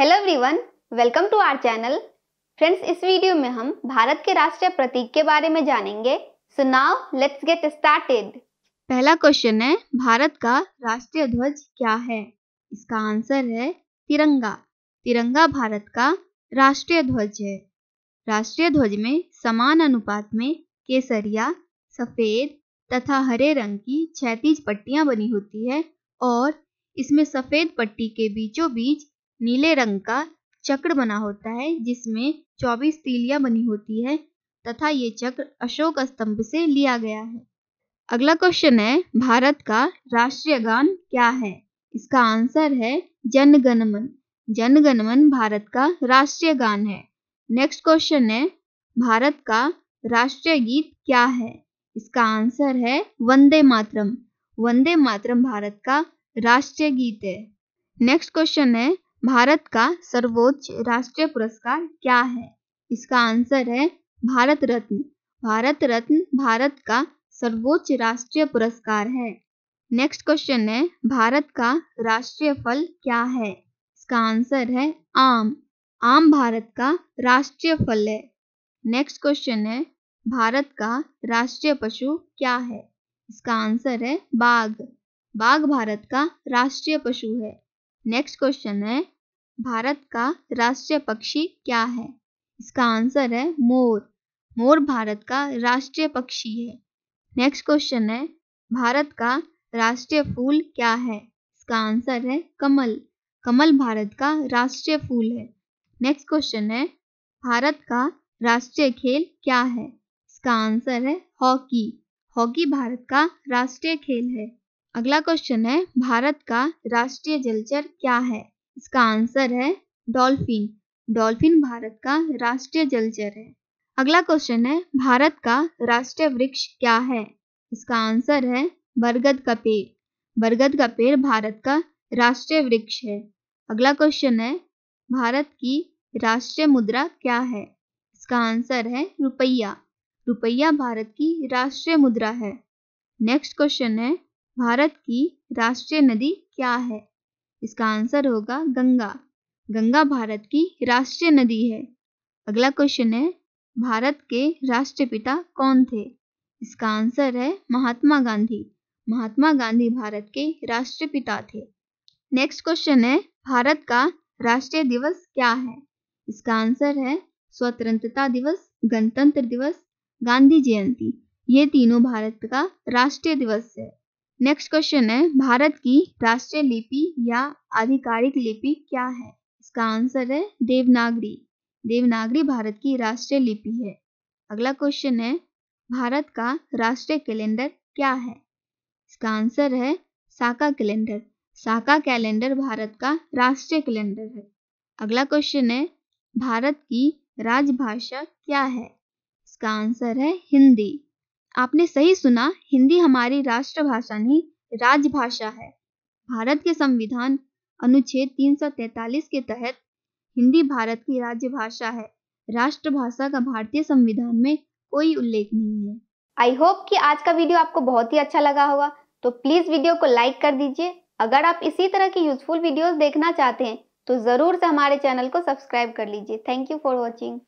hello everyone welcome to our channel friends इस video में हम भारत के राष्ट्रीय प्रतीक के बारे में जानेंगे so now let's get started पहला क्वेश्चन है भारत का राष्ट्रीय ध्वज क्या है इसका आंसर है तिरंगा तिरंगा भारत का राष्ट्रीय ध्वज है राष्ट्रीय ध्वज में समान अनुपात में केसरिया सफेद तथा हरे रंग की छैतीज पट्टियां बनी होती है और इसमें सफेद पट्टी के बीचों बीच नीले रंग का चक्र बना होता है जिसमें चौबीस तीलियां बनी होती है तथा ये चक्र अशोक स्तंभ से लिया गया है अगला क्वेश्चन है भारत का राष्ट्रीय गान क्या है इसका आंसर है जनगणमन जनगणमन भारत का राष्ट्रीय गान है नेक्स्ट क्वेश्चन है भारत का राष्ट्रीय गीत क्या है इसका आंसर है वंदे मातरम वंदे मातरम भारत का राष्ट्रीय गीत है नेक्स्ट क्वेश्चन है भारत का सर्वोच्च राष्ट्रीय पुरस्कार क्या है इसका आंसर है भारत रत्न भारत रत्न भारत का सर्वोच्च राष्ट्रीय पुरस्कार है नेक्स्ट क्वेश्चन है भारत का राष्ट्रीय फल क्या है इसका आंसर है आम आम भारत का राष्ट्रीय फल है नेक्स्ट क्वेश्चन है भारत का राष्ट्रीय पशु क्या है इसका आंसर है बाघ बाघ भारत का राष्ट्रीय पशु है नेक्स्ट क्वेश्चन है भारत का राष्ट्रीय पक्षी क्या है इसका आंसर है मोर मोर भारत का राष्ट्रीय पक्षी है नेक्स्ट क्वेश्चन है भारत का राष्ट्रीय फूल क्या है इसका आंसर है कमल कमल भारत का राष्ट्रीय फूल है नेक्स्ट क्वेश्चन है भारत का राष्ट्रीय खेल क्या है इसका आंसर है हॉकी हॉकी भारत का राष्ट्रीय खेल है अगला क्वेश्चन है भारत का राष्ट्रीय जलचर क्या है इसका आंसर है डॉल्फिन डॉल्फिन भारत का राष्ट्रीय जलचर है अगला क्वेश्चन है भारत का राष्ट्रीय वृक्ष क्या है इसका आंसर है बरगद का पेड़ बरगद का पेड़ भारत का राष्ट्रीय वृक्ष है अगला क्वेश्चन है भारत की राष्ट्रीय मुद्रा क्या है इसका आंसर है रुपया रुपया भारत की राष्ट्रीय मुद्रा है नेक्स्ट क्वेश्चन है भारत की राष्ट्रीय नदी क्या है इसका आंसर होगा गंगा गंगा भारत की राष्ट्रीय नदी है अगला क्वेश्चन है भारत के राष्ट्रपिता कौन थे इसका आंसर है महात्मा गांधी महात्मा गांधी भारत के राष्ट्रपिता थे नेक्स्ट क्वेश्चन है भारत का राष्ट्रीय दिवस क्या है इसका आंसर है स्वतंत्रता दिवस गणतंत्र दिवस गांधी जयंती ये तीनों भारत का राष्ट्रीय दिवस है नेक्स्ट क्वेश्चन है भारत की राष्ट्रीय लिपि या आधिकारिक लिपि क्या है इसका आंसर है देवनागरी देवनागरी भारत की राष्ट्रीय लिपि है अगला क्वेश्चन है भारत का राष्ट्रीय कैलेंडर क्या है इसका आंसर है साका कैलेंडर साका कैलेंडर भारत का राष्ट्रीय कैलेंडर है अगला क्वेश्चन है भारत की राजभाषा क्या है इसका आंसर है हिंदी आपने सही सुना हिंदी हमारी राष्ट्रभाषा नहीं राजभाषा है भारत के संविधान अनुच्छेद 343 के तहत हिंदी भारत की राज्यभाषा है राष्ट्रभाषा का भारतीय संविधान में कोई उल्लेख नहीं है आई होप कि आज का वीडियो आपको बहुत ही अच्छा लगा होगा तो प्लीज वीडियो को लाइक कर दीजिए अगर आप इसी तरह की यूजफुल वीडियोस देखना चाहते हैं तो जरूर से हमारे चैनल को सब्सक्राइब कर लीजिए थैंक यू फॉर वॉचिंग